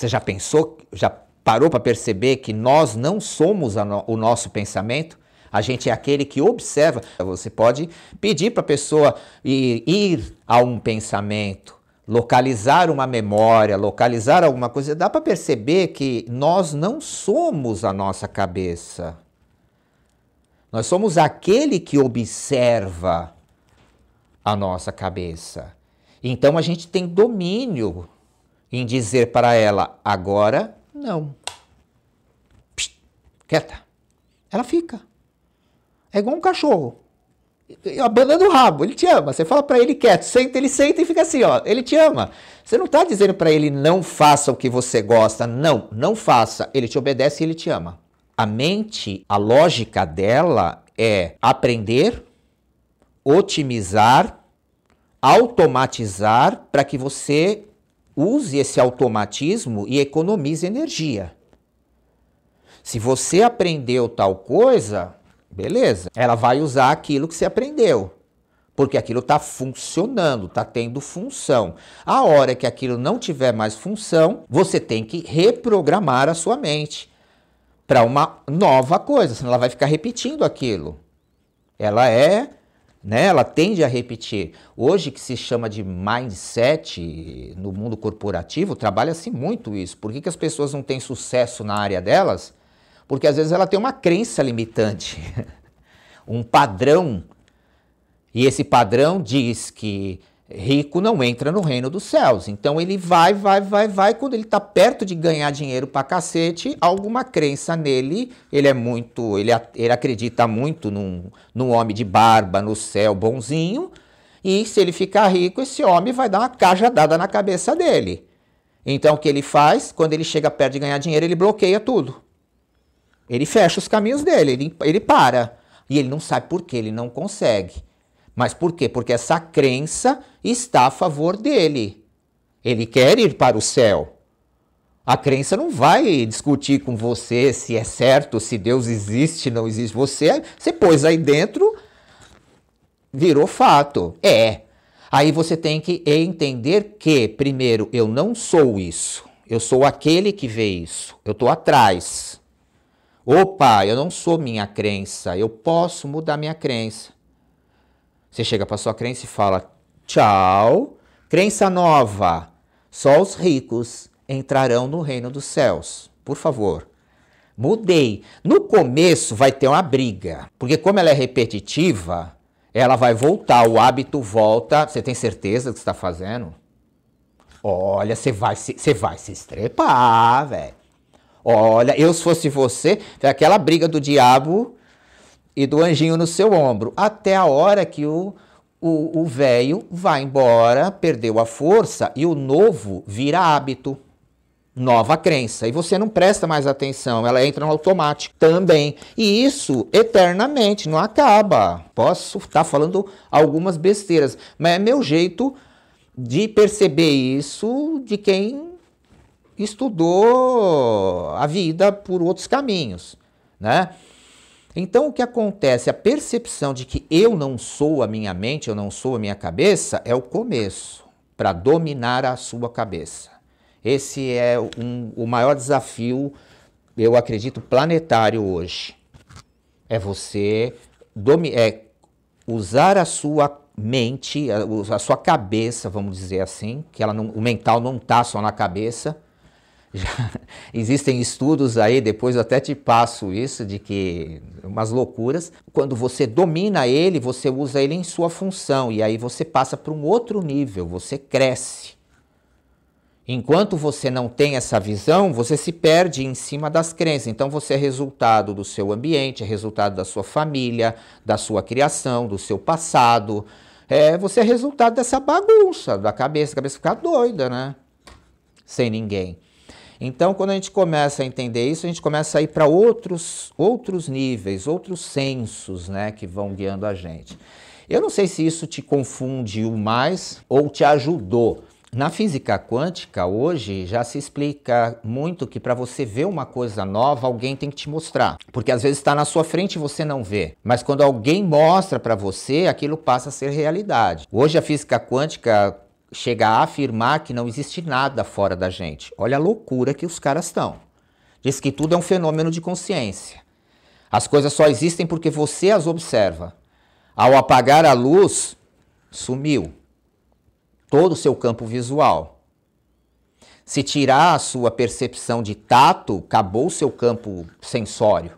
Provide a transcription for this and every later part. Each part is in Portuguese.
Você já pensou, já parou para perceber que nós não somos no, o nosso pensamento? A gente é aquele que observa. Você pode pedir para a pessoa ir, ir a um pensamento, localizar uma memória, localizar alguma coisa, dá para perceber que nós não somos a nossa cabeça. Nós somos aquele que observa a nossa cabeça. Então a gente tem domínio em dizer para ela agora não. quieta. Ela fica. É igual um cachorro. Abandona o rabo, ele te ama. Você fala para ele quieto, senta, ele senta e fica assim, ó. Ele te ama. Você não está dizendo para ele não faça o que você gosta. Não, não faça. Ele te obedece e ele te ama. A mente, a lógica dela é aprender, otimizar, automatizar para que você use esse automatismo e economize energia. Se você aprendeu tal coisa, beleza, ela vai usar aquilo que você aprendeu. Porque aquilo está funcionando, está tendo função. A hora que aquilo não tiver mais função, você tem que reprogramar a sua mente para uma nova coisa, senão ela vai ficar repetindo aquilo. Ela é né? Ela tende a repetir. Hoje que se chama de mindset no mundo corporativo, trabalha-se muito isso. Por que, que as pessoas não têm sucesso na área delas? Porque às vezes ela tem uma crença limitante, um padrão. E esse padrão diz que rico não entra no reino dos céus. Então ele vai, vai, vai, vai. Quando ele está perto de ganhar dinheiro pra cacete, alguma crença nele, ele é muito, ele, ele acredita muito num, num homem de barba no céu bonzinho. E se ele ficar rico, esse homem vai dar uma cajadada na cabeça dele. Então o que ele faz? Quando ele chega perto de ganhar dinheiro, ele bloqueia tudo. Ele fecha os caminhos dele, ele, ele para. E ele não sabe por que, ele não consegue. Mas por quê? Porque essa crença está a favor dele. Ele quer ir para o céu. A crença não vai discutir com você se é certo, se Deus existe, não existe. Você, você pôs aí dentro, virou fato. É. Aí você tem que entender que, primeiro, eu não sou isso. Eu sou aquele que vê isso. Eu estou atrás. Opa, eu não sou minha crença. Eu posso mudar minha crença. Você chega para sua crença e fala: "Tchau, crença nova. Só os ricos entrarão no reino dos céus. Por favor, mudei. No começo vai ter uma briga, porque como ela é repetitiva, ela vai voltar, o hábito volta. Você tem certeza do que está fazendo? Olha, você vai se, você vai se estrepar, velho. Olha, eu se fosse você, aquela briga do diabo e do anjinho no seu ombro, até a hora que o o velho vai embora, perdeu a força e o novo vira hábito, nova crença. E você não presta mais atenção, ela entra no automático também. E isso eternamente, não acaba. Posso estar tá falando algumas besteiras, mas é meu jeito de perceber isso de quem estudou a vida por outros caminhos, né? Então o que acontece? A percepção de que eu não sou a minha mente, eu não sou a minha cabeça, é o começo para dominar a sua cabeça. Esse é um, o maior desafio, eu acredito, planetário hoje. É você é usar a sua mente, a, a sua cabeça, vamos dizer assim, que ela não, o mental não está só na cabeça, já existem estudos aí, depois eu até te passo isso, de que umas loucuras. Quando você domina ele, você usa ele em sua função e aí você passa para um outro nível, você cresce. Enquanto você não tem essa visão, você se perde em cima das crenças. Então você é resultado do seu ambiente, é resultado da sua família, da sua criação, do seu passado. É, você é resultado dessa bagunça da cabeça, a cabeça ficar doida, né? Sem ninguém. Então, quando a gente começa a entender isso, a gente começa a ir para outros, outros níveis, outros sensos né, que vão guiando a gente. Eu não sei se isso te confundiu mais ou te ajudou. Na física quântica, hoje, já se explica muito que para você ver uma coisa nova, alguém tem que te mostrar. Porque às vezes está na sua frente e você não vê. Mas quando alguém mostra para você, aquilo passa a ser realidade. Hoje, a física quântica chegar a afirmar que não existe nada fora da gente. Olha a loucura que os caras estão. Diz que tudo é um fenômeno de consciência. As coisas só existem porque você as observa. Ao apagar a luz, sumiu todo o seu campo visual. Se tirar a sua percepção de tato, acabou o seu campo sensório.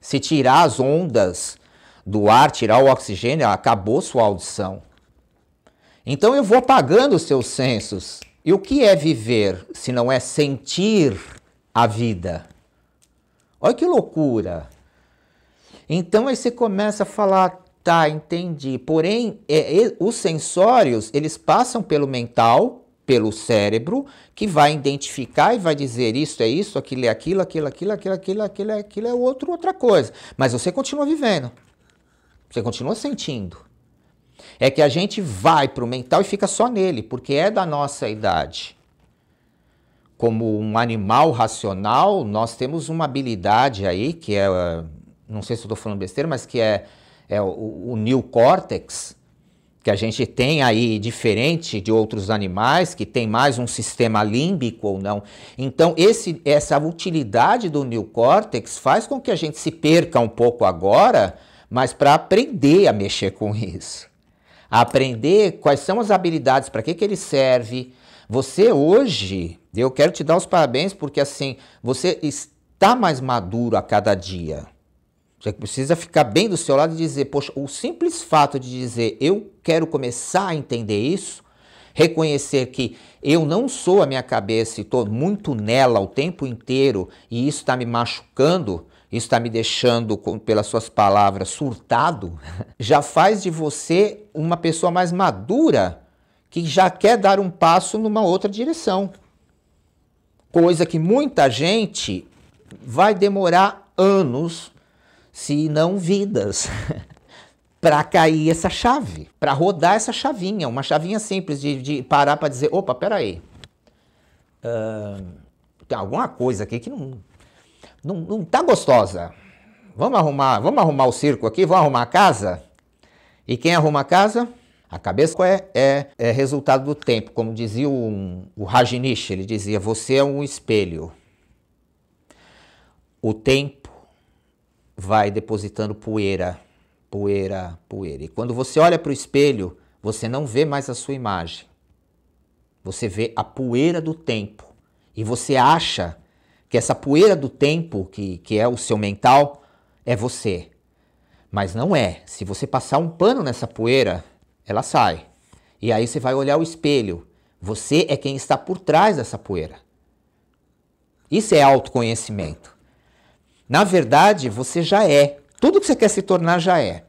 Se tirar as ondas do ar, tirar o oxigênio, acabou sua audição. Então eu vou apagando os seus sensos. E o que é viver se não é sentir a vida? Olha que loucura! Então aí você começa a falar, tá, entendi. Porém, é, é, os sensórios, eles passam pelo mental, pelo cérebro, que vai identificar e vai dizer isso é isso, aquilo é aquilo, aquilo, aquilo, aquilo, aquilo, aquilo, aquilo é outro, outra coisa. Mas você continua vivendo. Você continua sentindo. É que a gente vai para o mental e fica só nele, porque é da nossa idade. Como um animal racional, nós temos uma habilidade aí, que é, não sei se estou falando besteira, mas que é, é o, o neocórtex, que a gente tem aí diferente de outros animais, que tem mais um sistema límbico ou não. Então, esse, essa utilidade do neocórtex faz com que a gente se perca um pouco agora, mas para aprender a mexer com isso aprender quais são as habilidades, para que, que ele serve. Você hoje, eu quero te dar os parabéns porque assim, você está mais maduro a cada dia. Você precisa ficar bem do seu lado e dizer, poxa, o simples fato de dizer eu quero começar a entender isso, reconhecer que eu não sou a minha cabeça e estou muito nela o tempo inteiro e isso está me machucando, isso está me deixando, pelas suas palavras, surtado, já faz de você uma pessoa mais madura que já quer dar um passo numa outra direção. Coisa que muita gente vai demorar anos, se não vidas, para cair essa chave, para rodar essa chavinha, uma chavinha simples de, de parar para dizer, opa, peraí, uh, tem alguma coisa aqui que não não, não tá gostosa. Vamos arrumar, vamos arrumar o circo aqui, vamos arrumar a casa? E quem arruma a casa? A cabeça é, é, é resultado do tempo. Como dizia um, o Rajneesh, ele dizia, você é um espelho. O tempo vai depositando poeira, poeira, poeira. E quando você olha para o espelho, você não vê mais a sua imagem. Você vê a poeira do tempo. E você acha que essa poeira do tempo, que, que é o seu mental, é você. Mas não é. Se você passar um pano nessa poeira, ela sai. E aí você vai olhar o espelho. Você é quem está por trás dessa poeira. Isso é autoconhecimento. Na verdade, você já é. Tudo que você quer se tornar já é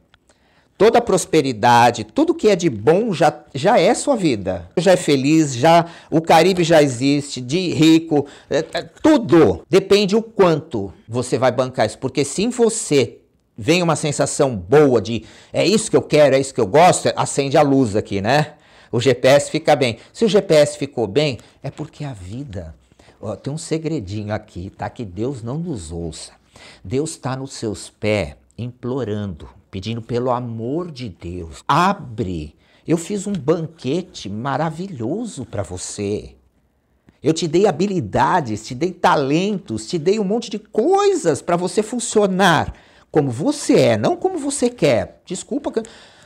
toda a prosperidade, tudo que é de bom já, já é sua vida. Já é feliz, já o Caribe já existe, de rico, é, é, tudo. Depende o quanto você vai bancar isso, porque se você vem uma sensação boa de é isso que eu quero, é isso que eu gosto, acende a luz aqui, né? O GPS fica bem. Se o GPS ficou bem, é porque a vida. Ó, tem um segredinho aqui, tá? Que Deus não nos ouça. Deus está nos seus pés implorando pedindo pelo amor de Deus, abre. Eu fiz um banquete maravilhoso para você. Eu te dei habilidades, te dei talentos, te dei um monte de coisas para você funcionar como você é, não como você quer. Desculpa,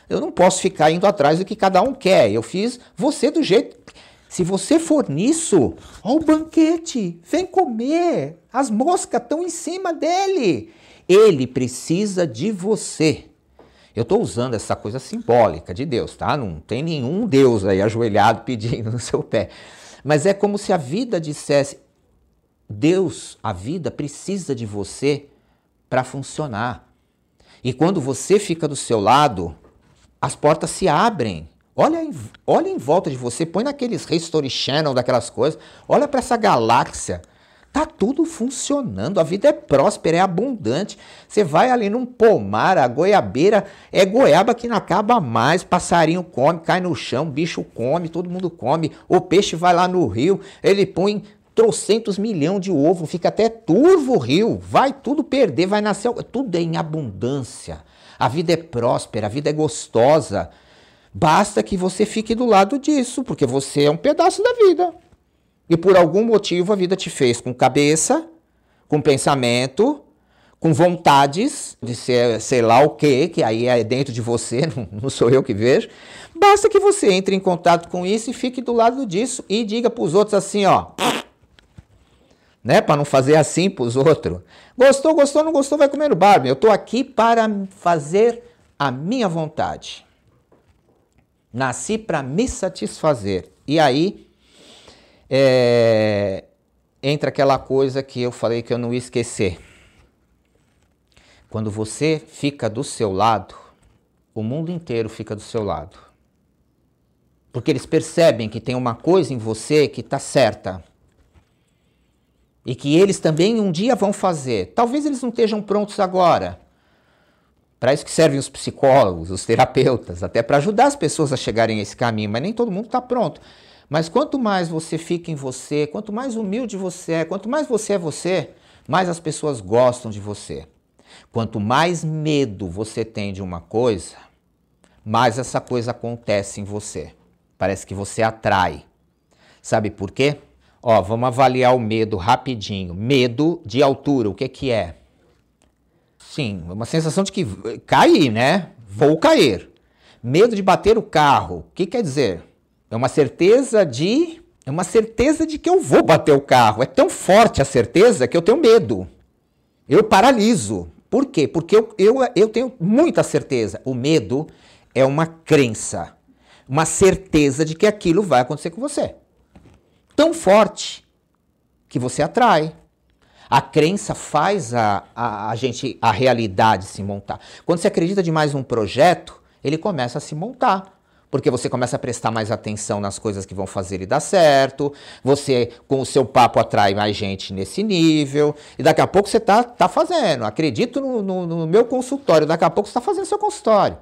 eu não posso ficar indo atrás do que cada um quer. Eu fiz você do jeito. Se você for nisso, ó o banquete, vem comer. As moscas estão em cima dele. Ele precisa de você. Eu estou usando essa coisa simbólica de Deus, tá? Não tem nenhum Deus aí ajoelhado pedindo no seu pé. Mas é como se a vida dissesse: Deus, a vida precisa de você para funcionar. E quando você fica do seu lado, as portas se abrem. Olha em, olha em volta de você, põe naqueles History Channel, daquelas coisas, olha para essa galáxia Tá tudo funcionando, a vida é próspera, é abundante. Você vai ali num pomar, a goiabeira é goiaba que não acaba mais, passarinho come, cai no chão, bicho come, todo mundo come. O peixe vai lá no rio, ele põe trocentos milhões de ovo, fica até turvo o rio, vai tudo perder, vai nascer, tudo é em abundância. A vida é próspera, a vida é gostosa. Basta que você fique do lado disso, porque você é um pedaço da vida e por algum motivo a vida te fez com cabeça, com pensamento, com vontades de ser sei lá o que, que aí é dentro de você, não sou eu que vejo. Basta que você entre em contato com isso e fique do lado disso e diga para os outros assim, ó. Né? Para não fazer assim para os outros. Gostou, gostou, não gostou, vai comer o barbe. Eu estou aqui para fazer a minha vontade. Nasci para me satisfazer. E aí é, entra aquela coisa que eu falei que eu não ia esquecer. Quando você fica do seu lado, o mundo inteiro fica do seu lado. Porque eles percebem que tem uma coisa em você que está certa. E que eles também um dia vão fazer. Talvez eles não estejam prontos agora. Para isso que servem os psicólogos, os terapeutas, até para ajudar as pessoas a chegarem a esse caminho, mas nem todo mundo está pronto. Mas quanto mais você fica em você, quanto mais humilde você é, quanto mais você é você, mais as pessoas gostam de você. Quanto mais medo você tem de uma coisa, mais essa coisa acontece em você. Parece que você atrai. Sabe por quê? Ó, vamos avaliar o medo rapidinho. Medo de altura, o que que é? Sim, uma sensação de que cair, né? Vou cair. Medo de bater o carro, o que quer dizer? É uma certeza de. É uma certeza de que eu vou bater o carro. É tão forte a certeza que eu tenho medo. Eu paraliso. Por quê? Porque eu, eu, eu tenho muita certeza. O medo é uma crença. Uma certeza de que aquilo vai acontecer com você. Tão forte que você atrai. A crença faz a, a, a, gente, a realidade se montar. Quando você acredita demais num projeto, ele começa a se montar porque você começa a prestar mais atenção nas coisas que vão fazer e dar certo, você com o seu papo atrai mais gente nesse nível, e daqui a pouco você está tá fazendo, acredito no, no, no meu consultório, daqui a pouco você está fazendo seu consultório.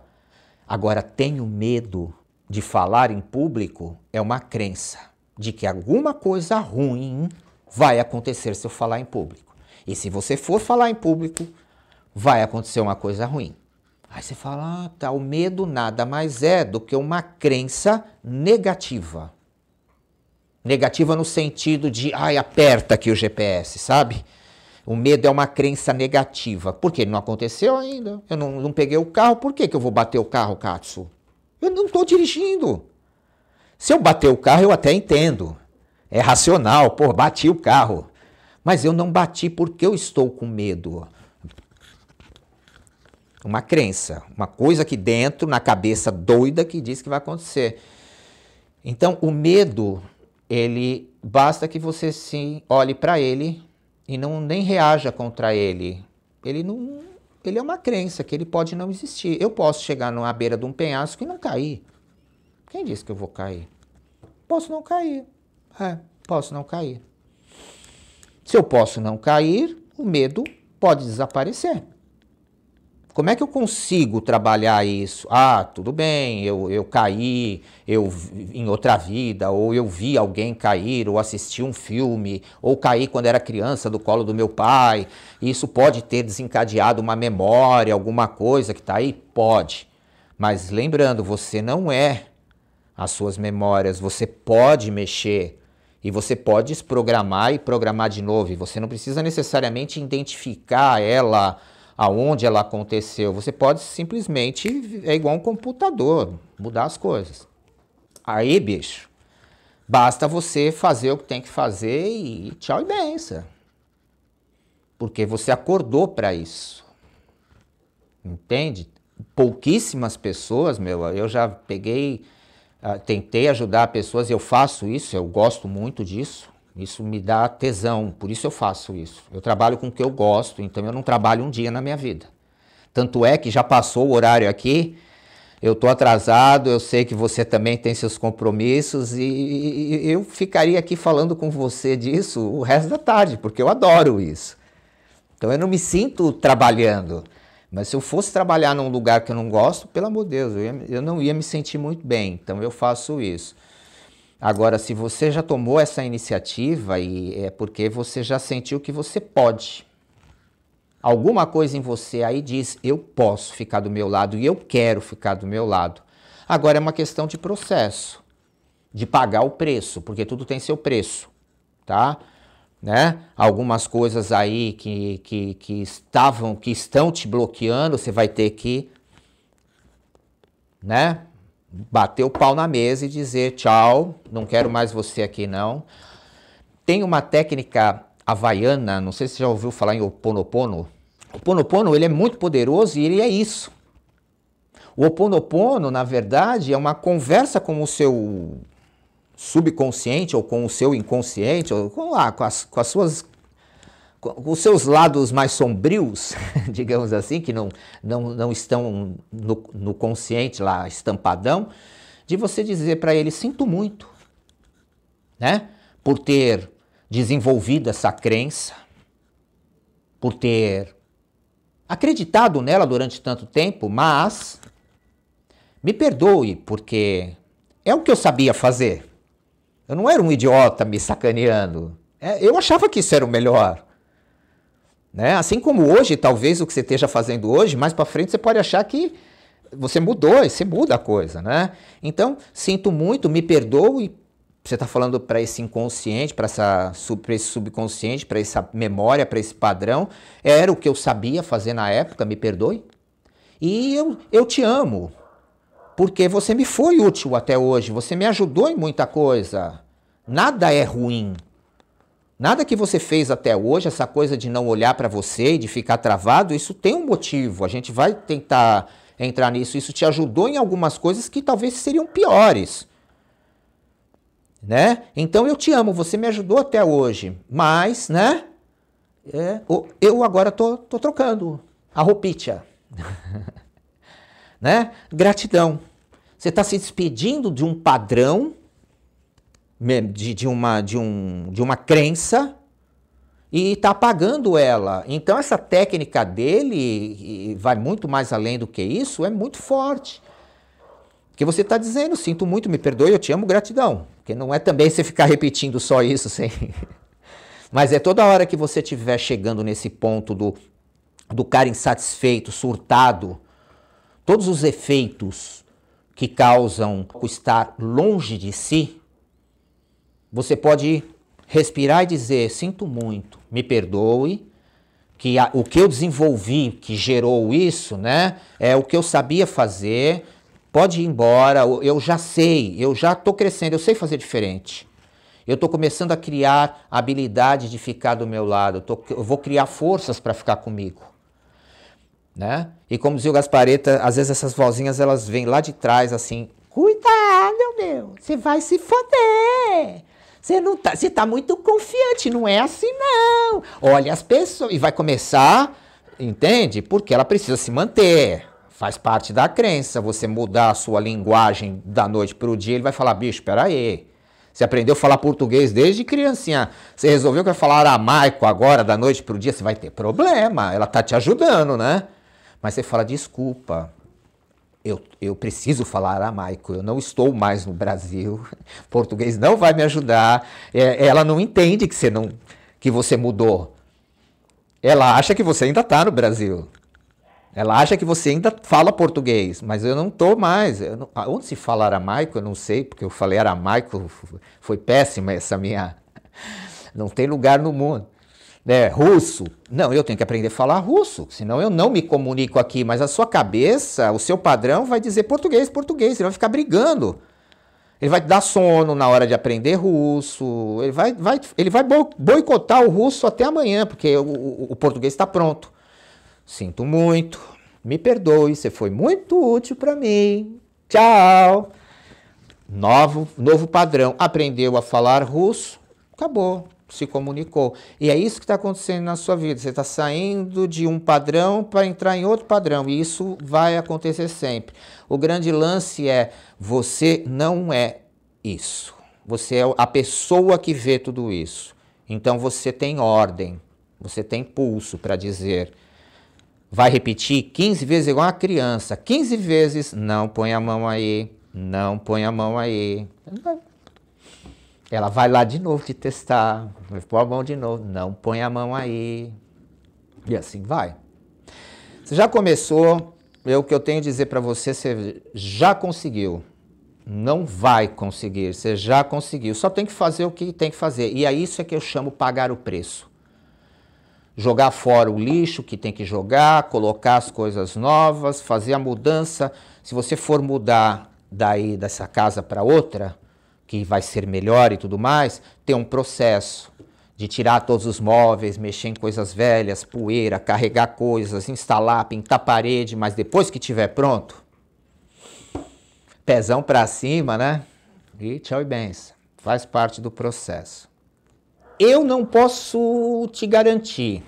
Agora, tenho medo de falar em público é uma crença de que alguma coisa ruim vai acontecer se eu falar em público. E se você for falar em público, vai acontecer uma coisa ruim. Aí você fala, ah, tá, o medo nada mais é do que uma crença negativa. Negativa no sentido de, ai, aperta aqui o GPS, sabe? O medo é uma crença negativa. Porque não aconteceu ainda. Eu não, não peguei o carro. Por que, que eu vou bater o carro, Katsu? Eu não estou dirigindo. Se eu bater o carro, eu até entendo. É racional, pô, bati o carro. Mas eu não bati porque eu estou com medo uma crença, uma coisa aqui dentro, na cabeça doida, que diz que vai acontecer. Então, o medo, ele basta que você olhe para ele e não nem reaja contra ele. Ele não, ele é uma crença que ele pode não existir. Eu posso chegar na beira de um penhasco e não cair. Quem disse que eu vou cair? Posso não cair. É, posso não cair. Se eu posso não cair, o medo pode desaparecer. Como é que eu consigo trabalhar isso? Ah, tudo bem, eu, eu caí eu em outra vida, ou eu vi alguém cair, ou assisti um filme, ou caí quando era criança do colo do meu pai. Isso pode ter desencadeado uma memória, alguma coisa que está aí? Pode. Mas lembrando, você não é as suas memórias, você pode mexer. E você pode desprogramar e programar de novo. E você não precisa necessariamente identificar ela aonde ela aconteceu. Você pode simplesmente, é igual um computador, mudar as coisas. Aí, bicho, basta você fazer o que tem que fazer e tchau e benção. Porque você acordou para isso. Entende? Pouquíssimas pessoas, meu, eu já peguei, ah, tentei ajudar pessoas, eu faço isso, eu gosto muito disso isso me dá tesão, por isso eu faço isso. Eu trabalho com o que eu gosto, então eu não trabalho um dia na minha vida. Tanto é que já passou o horário aqui, eu estou atrasado, eu sei que você também tem seus compromissos e, e, eu ficaria aqui falando com você disso o resto da tarde, porque eu adoro isso. Então eu não me sinto trabalhando. Mas se eu fosse trabalhar num lugar que eu não gosto, pelo amor de Deus, eu, ia, eu não ia me sentir muito bem. Então eu faço isso. Agora, se você já tomou essa iniciativa, e é porque você já sentiu que você pode. Alguma coisa em você aí diz: eu posso ficar do meu lado e eu quero ficar do meu lado. Agora é uma questão de processo, de pagar o preço, porque tudo tem seu preço, tá? Né? Algumas coisas aí que, que, que estavam, que estão te bloqueando, você vai ter que, né? bater o pau na mesa e dizer tchau, não quero mais você aqui não. Tem uma técnica havaiana, não sei se você já ouviu falar em Oponopono. O Ponopono ele é muito poderoso e ele é isso. O Oponopono, na verdade, é uma conversa com o seu subconsciente ou com o seu inconsciente, ou com, lá, com, as, com as suas os seus lados mais sombrios, digamos assim, que não, não, não estão no, no consciente lá estampadão, de você dizer para ele: sinto muito, né? Por ter desenvolvido essa crença, por ter acreditado nela durante tanto tempo, mas me perdoe, porque é o que eu sabia fazer. Eu não era um idiota me sacaneando. É, eu achava que isso era o melhor. Né? Assim como hoje, talvez o que você esteja fazendo hoje, mais para frente você pode achar que você mudou, você muda a coisa, né? Então, sinto muito, me perdoe. você está falando para esse inconsciente, para esse subconsciente, para essa memória, para esse padrão, era o que eu sabia fazer na época, me perdoe. E eu, eu te amo, porque você me foi útil até hoje, você me ajudou em muita coisa. Nada é ruim, Nada que você fez até hoje, essa coisa de não olhar para você e de ficar travado, isso tem um motivo. A gente vai tentar entrar nisso. Isso te ajudou em algumas coisas que talvez seriam piores. Né? Então eu te amo, você me ajudou até hoje, mas, né? É, eu agora tô, tô trocando a roupinha. né? Gratidão. Você está se despedindo de um padrão de, de, uma, de, um, de uma crença e está apagando ela. Então, essa técnica dele, vai muito mais além do que isso, é muito forte. que você está dizendo, sinto muito, me perdoe, eu te amo, gratidão. Porque não é também você ficar repetindo só isso sem. Mas é toda hora que você estiver chegando nesse ponto do, do cara insatisfeito, surtado, todos os efeitos que causam o estar longe de si, você pode respirar e dizer: sinto muito, me perdoe, que a, o que eu desenvolvi que gerou isso, né? É o que eu sabia fazer. Pode ir embora, eu já sei, eu já estou crescendo, eu sei fazer diferente. Eu estou começando a criar habilidade de ficar do meu lado, eu, tô, eu vou criar forças para ficar comigo. Né? E como dizia o Gaspareta, às vezes essas vozinhas elas vêm lá de trás assim: cuidado, meu, você vai se foder. Você não tá, você tá muito confiante, não é assim não. Olha as pessoas e vai começar, entende? Porque ela precisa se manter. Faz parte da crença. Você mudar a sua linguagem da noite para o dia, ele vai falar: bicho, peraí. Você aprendeu a falar português desde criancinha. Você resolveu que vai falar aramaico agora, da noite para o dia, você vai ter problema. Ela tá te ajudando, né? Mas você fala: desculpa, eu, eu preciso falar aramaico, eu não estou mais no Brasil, português não vai me ajudar, é, ela não entende que você, não, que você mudou. Ela acha que você ainda está no Brasil. Ela acha que você ainda fala português, mas eu não estou mais. Não, onde se fala aramaico, eu não sei, porque eu falei aramaico, foi péssima essa minha. Não tem lugar no mundo é, russo. Não, eu tenho que aprender a falar russo, senão eu não me comunico aqui. Mas a sua cabeça, o seu padrão vai dizer português, português. Ele vai ficar brigando. Ele vai te dar sono na hora de aprender russo. Ele vai, vai, ele vai boicotar o russo até amanhã, porque o, o, o português está pronto. Sinto muito. Me perdoe, você foi muito útil para mim. Tchau. Novo, novo padrão. Aprendeu a falar russo, acabou se comunicou. E é isso que está acontecendo na sua vida. Você está saindo de um padrão para entrar em outro padrão. E isso vai acontecer sempre. O grande lance é: você não é isso. Você é a pessoa que vê tudo isso. Então você tem ordem, você tem pulso para dizer. Vai repetir 15 vezes igual uma criança. 15 vezes, não põe a mão aí, não põe a mão aí. Ela vai lá de novo te testar, vai pôr a mão de novo, não põe a mão aí. E assim vai. Você já começou, eu, o que eu tenho a dizer para você, você já conseguiu. Não vai conseguir, você já conseguiu. Só tem que fazer o que tem que fazer. E é isso é que eu chamo pagar o preço. Jogar fora o lixo que tem que jogar, colocar as coisas novas, fazer a mudança. Se você for mudar daí dessa casa para outra, que vai ser melhor e tudo mais, ter um processo de tirar todos os móveis, mexer em coisas velhas, poeira, carregar coisas, instalar, pintar parede, mas depois que tiver pronto, pezão para cima, né? E tchau e benção. Faz parte do processo. Eu não posso te garantir,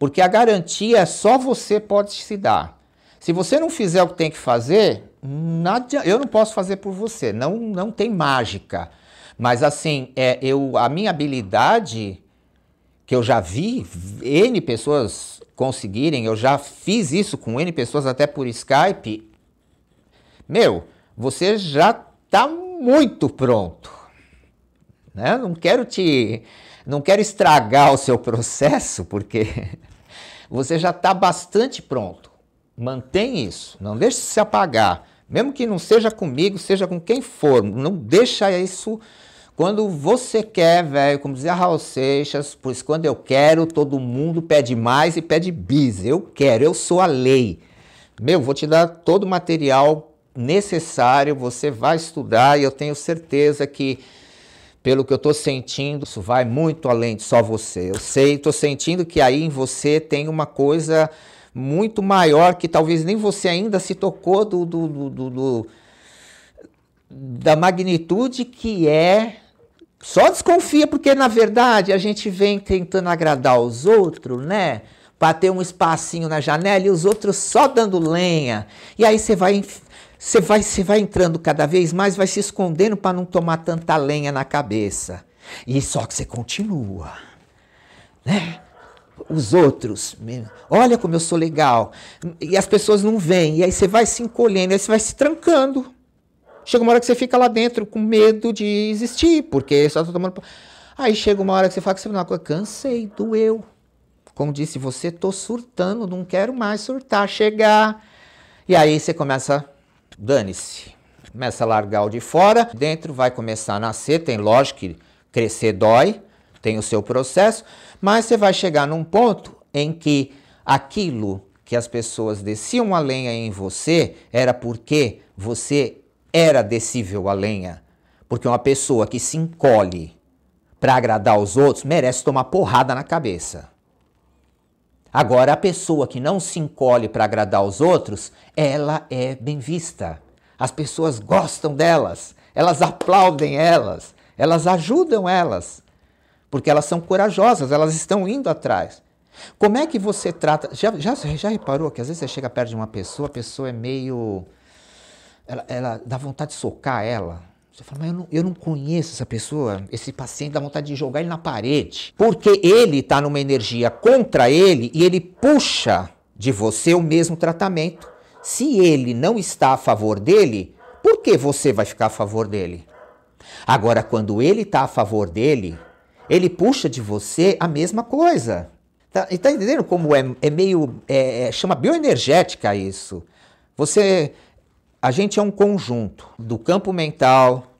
porque a garantia só você pode se dar. Se você não fizer o que tem que fazer, nada eu não posso fazer por você, não, não tem mágica. Mas assim, é, eu, a minha habilidade, que eu já vi N pessoas conseguirem, eu já fiz isso com N pessoas até por Skype. Meu, você já está muito pronto. Né? Não quero te. Não quero estragar o seu processo, porque você já está bastante pronto. Mantém isso, não deixe se apagar. Mesmo que não seja comigo, seja com quem for, não deixa isso quando você quer, velho, como dizia Raul Seixas, pois quando eu quero, todo mundo pede mais e pede bis. Eu quero, eu sou a lei. Meu, vou te dar todo o material necessário, você vai estudar e eu tenho certeza que, pelo que eu estou sentindo, isso vai muito além de só você. Eu sei, estou sentindo que aí em você tem uma coisa muito maior que talvez nem você ainda se tocou do, do, do, do da magnitude que é. Só desconfia porque na verdade a gente vem tentando agradar os outros, né? Para ter um espacinho na janela e os outros só dando lenha. E aí você vai você vai, você vai entrando cada vez mais, vai se escondendo para não tomar tanta lenha na cabeça. E só que você continua, né? os outros. Olha como eu sou legal. E as pessoas não vêm. E aí você vai se encolhendo, aí você vai se trancando. Chega uma hora que você fica lá dentro com medo de existir, porque só tô tá tomando. Aí chega uma hora que você fala que você não, cansei, doeu. Como disse você, tô surtando, não quero mais surtar, chegar. E aí você começa, dane-se. Começa a largar o de fora, dentro vai começar a nascer, tem lógico que crescer dói, tem o seu processo, mas você vai chegar num ponto em que aquilo que as pessoas desciam a lenha em você era porque você era descível a lenha. Porque uma pessoa que se encolhe para agradar os outros merece tomar porrada na cabeça. Agora, a pessoa que não se encolhe para agradar os outros, ela é bem vista. As pessoas gostam delas, elas aplaudem elas, elas ajudam elas porque elas são corajosas, elas estão indo atrás. Como é que você trata. Já, já, já reparou que às vezes você chega perto de uma pessoa, a pessoa é meio. Ela, ela dá vontade de socar ela. Você fala, mas eu não, eu não conheço essa pessoa, esse paciente dá vontade de jogar ele na parede. Porque ele está numa energia contra ele e ele puxa de você o mesmo tratamento. Se ele não está a favor dele, por que você vai ficar a favor dele? Agora, quando ele está a favor dele, ele puxa de você a mesma coisa. Tá, tá entendendo como é, é meio. É, é, chama bioenergética isso. Você. A gente é um conjunto do campo mental,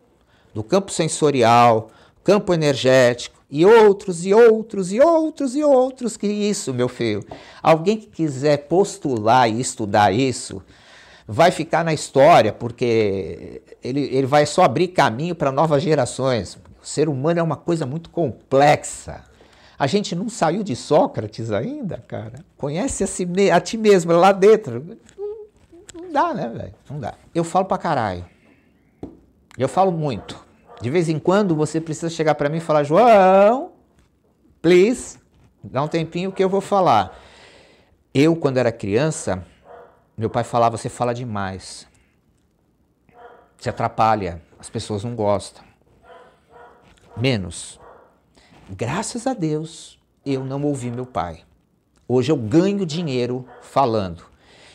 do campo sensorial, campo energético e outros e outros e outros e outros que isso, meu filho. Alguém que quiser postular e estudar isso vai ficar na história porque ele, ele vai só abrir caminho para novas gerações. O ser humano é uma coisa muito complexa. A gente não saiu de Sócrates ainda, cara. Conhece a, si me... a ti mesmo lá dentro. Não, não dá, né, velho? Não dá. Eu falo pra caralho. Eu falo muito. De vez em quando você precisa chegar para mim e falar, João, please, dá um tempinho que eu vou falar. Eu, quando era criança, meu pai falava, você fala demais. Você atrapalha, as pessoas não gostam menos. Graças a Deus eu não ouvi meu pai. Hoje eu ganho dinheiro falando.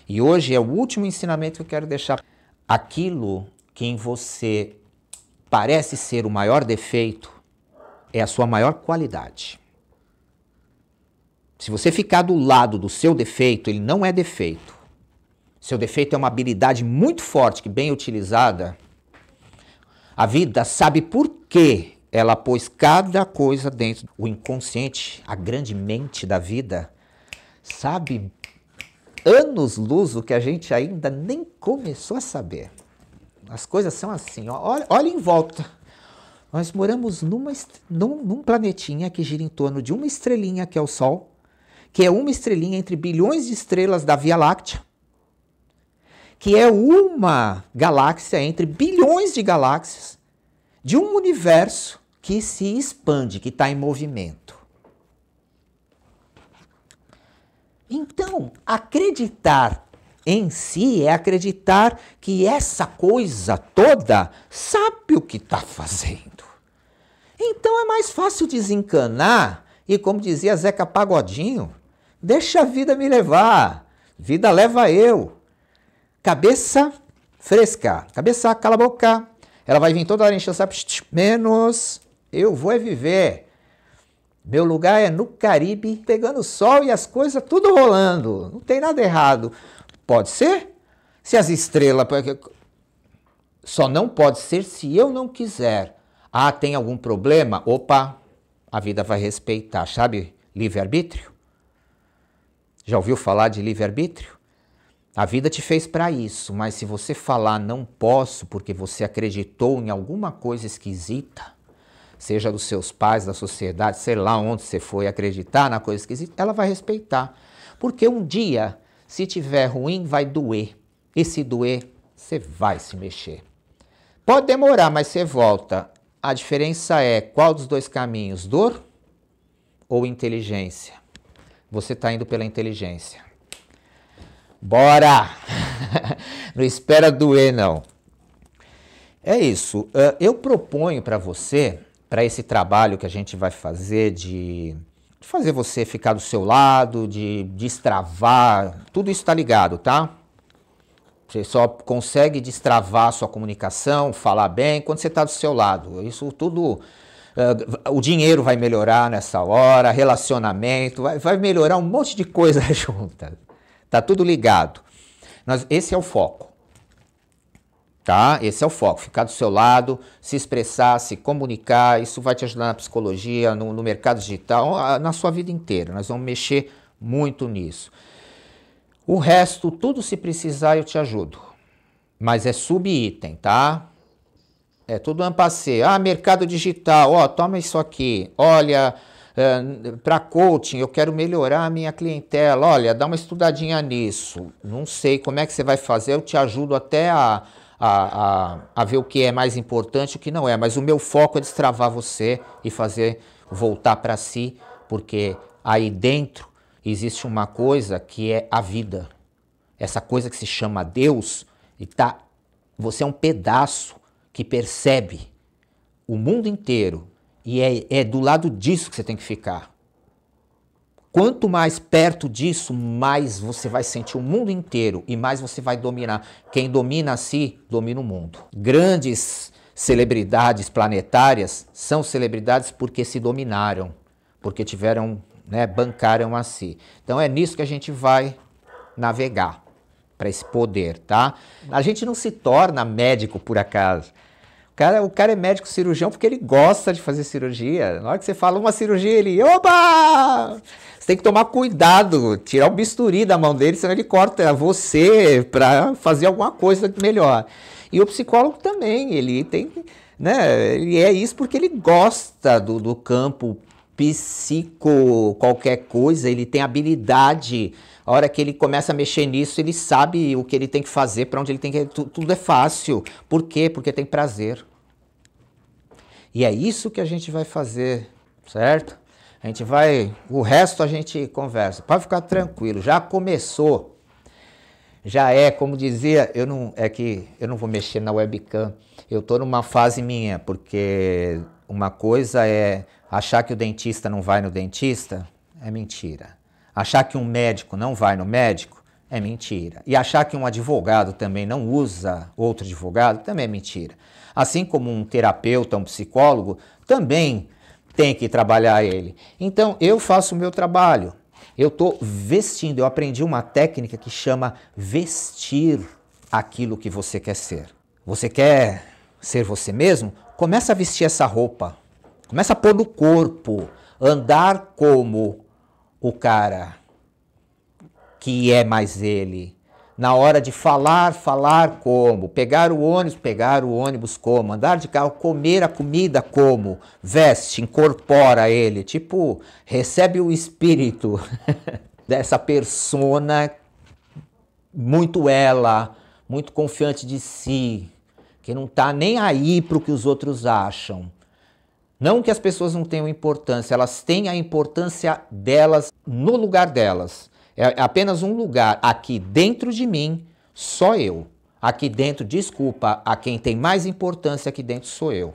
E hoje é o último ensinamento que eu quero deixar. Aquilo que em você parece ser o maior defeito é a sua maior qualidade. Se você ficar do lado do seu defeito, ele não é defeito. Seu defeito é uma habilidade muito forte que, bem utilizada, a vida sabe por quê ela pôs cada coisa dentro. O inconsciente, a grande mente da vida, sabe anos luz o que a gente ainda nem começou a saber. As coisas são assim, olha, olha em volta. Nós moramos numa, num, num planetinha que gira em torno de uma estrelinha, que é o Sol, que é uma estrelinha entre bilhões de estrelas da Via Láctea, que é uma galáxia entre bilhões de galáxias, de um universo que se expande, que está em movimento. Então, acreditar em si é acreditar que essa coisa toda sabe o que está fazendo. Então é mais fácil desencanar e, como dizia Zeca Pagodinho, deixa a vida me levar, vida leva eu. Cabeça fresca, cabeça, cala a boca. Ela vai vir toda hora encher menos eu vou é viver. Meu lugar é no Caribe, pegando sol e as coisas tudo rolando. Não tem nada errado. Pode ser? Se as estrelas. Só não pode ser se eu não quiser. Ah, tem algum problema? Opa, a vida vai respeitar. Sabe livre-arbítrio? Já ouviu falar de livre-arbítrio? A vida te fez para isso, mas se você falar não posso porque você acreditou em alguma coisa esquisita, seja dos seus pais, da sociedade, sei lá onde você foi acreditar na coisa esquisita, ela vai respeitar. Porque um dia, se tiver ruim, vai doer. E se doer, você vai se mexer. Pode demorar, mas você volta. A diferença é qual dos dois caminhos, dor ou inteligência? Você está indo pela inteligência. Bora! não espera doer, não. É isso. Ah, eu proponho para você para esse trabalho que a gente vai fazer de, fazer você ficar do seu lado, de destravar, tudo isso está ligado, tá? Você só consegue destravar a sua comunicação, falar bem quando você está do seu lado. Isso tudo. Uh, o dinheiro vai melhorar nessa hora, relacionamento, vai, vai melhorar um monte de coisa junta. Tá tudo ligado. Nós, esse é o foco tá? Esse é o foco, ficar do seu lado, se expressar, se comunicar, isso vai te ajudar na psicologia, no, no mercado digital, na sua vida inteira. Nós vamos mexer muito nisso. O resto, tudo se precisar, eu te ajudo. Mas é subitem, tá? É tudo ampassê. Ah, mercado digital, ó, toma isso aqui. Olha, eh, para coaching, eu quero melhorar a minha clientela. Olha, dá uma estudadinha nisso. Não sei como é que você vai fazer, eu te ajudo até a, a, a, a ver o que é mais importante e o que não é. Mas o meu foco é destravar você e fazer voltar para si, porque aí dentro existe uma coisa que é a vida. Essa coisa que se chama Deus e tá você é um pedaço que percebe o mundo inteiro e é, é do lado disso que você tem que ficar. Quanto mais perto disso, mais você vai sentir o mundo inteiro e mais você vai dominar. Quem domina a si, domina o mundo. Grandes celebridades planetárias são celebridades porque se dominaram, porque tiveram, né, bancaram a si. Então é nisso que a gente vai navegar para esse poder, tá? A gente não se torna médico por acaso cara, o cara é médico cirurgião porque ele gosta de fazer cirurgia. Na hora que você fala uma cirurgia, ele, oba! Você tem que tomar cuidado, tirar o bisturi da mão dele, senão ele corta você para fazer alguma coisa melhor. E o psicólogo também, ele tem, né, ele é isso porque ele gosta do, do campo psico, qualquer coisa, ele tem habilidade a hora que ele começa a mexer nisso, ele sabe o que ele tem que fazer, para onde ele tem que. Tudo é fácil. Por quê? Porque tem prazer. E é isso que a gente vai fazer, certo? A gente vai. O resto a gente conversa. Pode ficar tranquilo, já começou. Já é, como dizia, eu não é que eu não vou mexer na webcam. Eu estou numa fase minha, porque uma coisa é achar que o dentista não vai no dentista, é mentira. Achar que um médico não vai no médico é mentira. E achar que um advogado também não usa outro advogado também é mentira. Assim como um terapeuta, um psicólogo, também tem que trabalhar ele. Então eu faço o meu trabalho. Eu estou vestindo, eu aprendi uma técnica que chama vestir aquilo que você quer ser. Você quer ser você mesmo? Começa a vestir essa roupa. Começa a pôr no corpo, andar como o cara que é mais ele. Na hora de falar, falar como, pegar o ônibus, pegar o ônibus como, andar de carro, comer a comida como, veste, incorpora ele, tipo, recebe o espírito dessa persona muito ela, muito confiante de si, que não está nem aí para o que os outros acham, não que as pessoas não tenham importância, elas têm a importância delas no lugar delas. É apenas um lugar aqui dentro de mim, só eu. Aqui dentro, desculpa, a quem tem mais importância aqui dentro sou eu.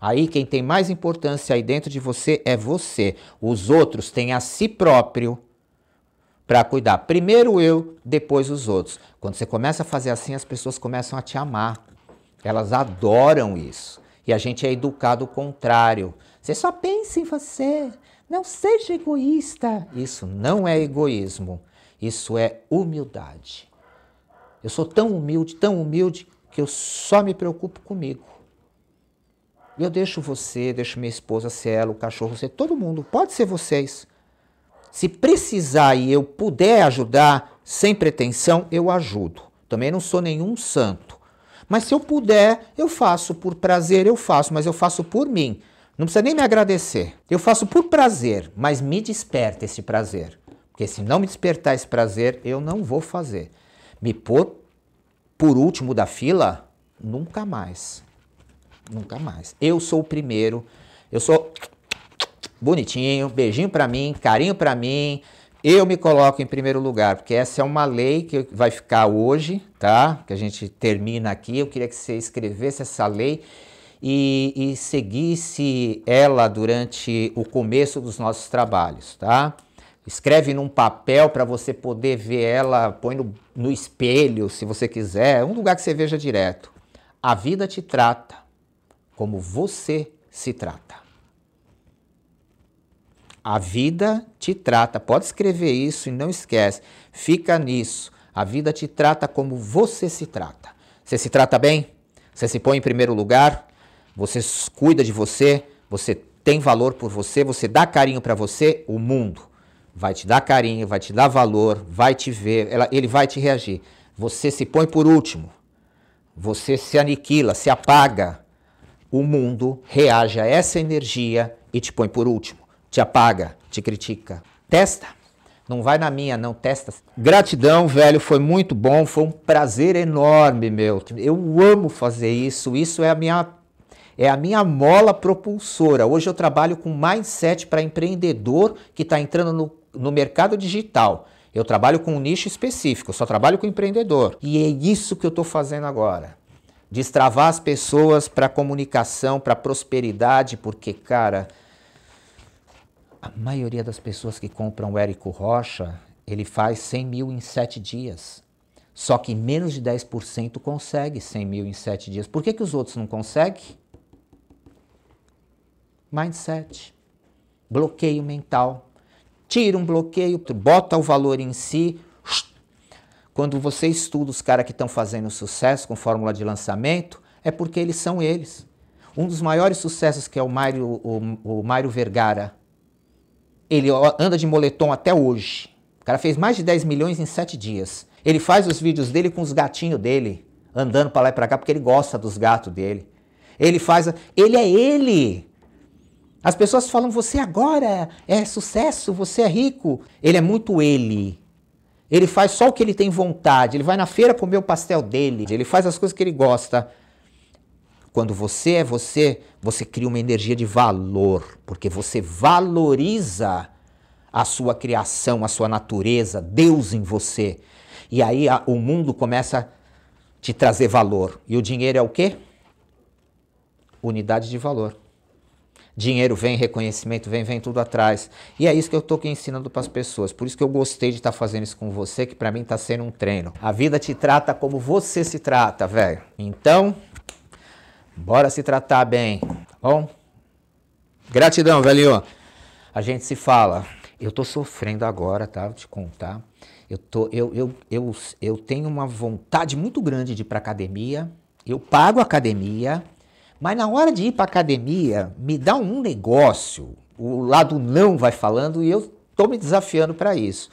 Aí quem tem mais importância aí dentro de você é você. Os outros têm a si próprio para cuidar. Primeiro eu, depois os outros. Quando você começa a fazer assim, as pessoas começam a te amar. Elas adoram isso. E a gente é educado contrário. Você só pensa em você, não seja egoísta. Isso não é egoísmo, isso é humildade. Eu sou tão humilde, tão humilde, que eu só me preocupo comigo. Eu deixo você, deixo minha esposa, ser ela, é o cachorro, você, é todo mundo, pode ser vocês. Se precisar e eu puder ajudar, sem pretensão, eu ajudo. Também não sou nenhum santo. Mas se eu puder, eu faço por prazer, eu faço, mas eu faço por mim. Não precisa nem me agradecer. Eu faço por prazer, mas me desperta esse prazer. Porque se não me despertar esse prazer, eu não vou fazer. Me pôr por último da fila, nunca mais. Nunca mais. Eu sou o primeiro. Eu sou bonitinho, beijinho para mim, carinho para mim. Eu me coloco em primeiro lugar, porque essa é uma lei que vai ficar hoje, tá? Que a gente termina aqui. Eu queria que você escrevesse essa lei e, e seguisse ela durante o começo dos nossos trabalhos, tá? Escreve num papel para você poder ver ela, põe no, no espelho, se você quiser, um lugar que você veja direto. A vida te trata como você se trata. A vida te trata, pode escrever isso e não esquece, fica nisso. A vida te trata como você se trata. Você se trata bem? Você se põe em primeiro lugar? Você cuida de você? Você tem valor por você? Você dá carinho para você? O mundo vai te dar carinho, vai te dar valor, vai te ver, ela, ele vai te reagir. Você se põe por último. Você se aniquila, se apaga. O mundo reage a essa energia e te põe por último te apaga, te critica. Testa. Não vai na minha, não, testa. Gratidão, velho, foi muito bom, foi um prazer enorme, meu. Eu amo fazer isso, isso é a minha é a minha mola propulsora. Hoje eu trabalho com mindset para empreendedor que está entrando no, no mercado digital. Eu trabalho com um nicho específico, eu só trabalho com empreendedor. E é isso que eu estou fazendo agora. Destravar as pessoas para comunicação, para prosperidade, porque, cara, a maioria das pessoas que compram o Érico Rocha, ele faz 100 mil em 7 dias. Só que menos de 10% consegue 100 mil em 7 dias. Por que, que os outros não conseguem? Mindset, bloqueio mental. Tira um bloqueio, bota o valor em si. Quando você estuda os caras que estão fazendo sucesso com fórmula de lançamento, é porque eles são eles. Um dos maiores sucessos que é o Mário, o, o Mário Vergara, ele anda de moletom até hoje. O cara fez mais de 10 milhões em 7 dias. Ele faz os vídeos dele com os gatinhos dele, andando para lá e para cá, porque ele gosta dos gatos dele. Ele faz. Ele é ele. As pessoas falam: você agora é sucesso, você é rico. Ele é muito ele. Ele faz só o que ele tem vontade. Ele vai na feira comer o pastel dele. Ele faz as coisas que ele gosta. Quando você é você, você cria uma energia de valor, porque você valoriza a sua criação, a sua natureza, Deus em você. E aí a, o mundo começa a te trazer valor. E o dinheiro é o quê? Unidade de valor. Dinheiro vem, reconhecimento vem, vem tudo atrás. E é isso que eu estou ensinando para as pessoas. Por isso que eu gostei de estar tá fazendo isso com você, que para mim está sendo um treino. A vida te trata como você se trata, velho. Então, Bora se tratar bem, tá bom? Gratidão, velhinho. A gente se fala. Eu tô sofrendo agora, tá? Vou te contar. Eu, tô, eu, eu, eu, eu tenho uma vontade muito grande de ir pra academia. Eu pago academia. Mas na hora de ir pra academia, me dá um negócio. O lado não vai falando e eu tô me desafiando para isso.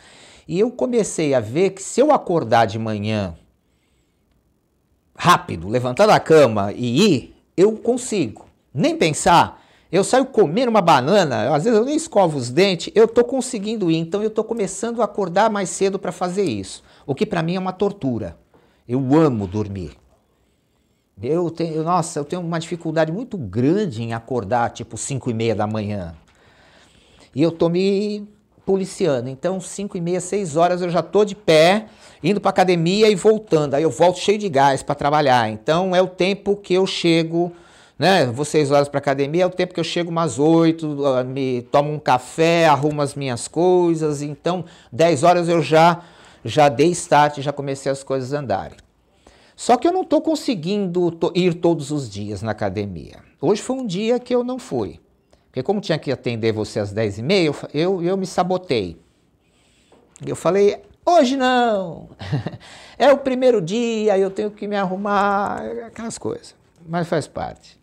E eu comecei a ver que se eu acordar de manhã rápido, levantar da cama e ir, eu consigo. Nem pensar, eu saio comer uma banana, às vezes eu nem escovo os dentes, eu estou conseguindo ir, então eu estou começando a acordar mais cedo para fazer isso, o que para mim é uma tortura. Eu amo dormir. Eu tenho, nossa, eu tenho uma dificuldade muito grande em acordar tipo 5 e meia da manhã. E eu tô me policiana. Então, 5 e meia, 6 horas, eu já estou de pé, indo para academia e voltando. Aí eu volto cheio de gás para trabalhar. Então, é o tempo que eu chego, né? Vou 6 horas para academia, é o tempo que eu chego umas 8, ah, me tomo um café, arrumo as minhas coisas. Então, 10 horas eu já, já dei start, já comecei as coisas a andarem. Só que eu não estou conseguindo ir todos os dias na academia. Hoje foi um dia que eu não fui. Porque como tinha que atender você às 10h30, eu, eu, eu me sabotei. Eu falei, hoje não, é o primeiro dia, eu tenho que me arrumar, aquelas coisas. Mas faz parte.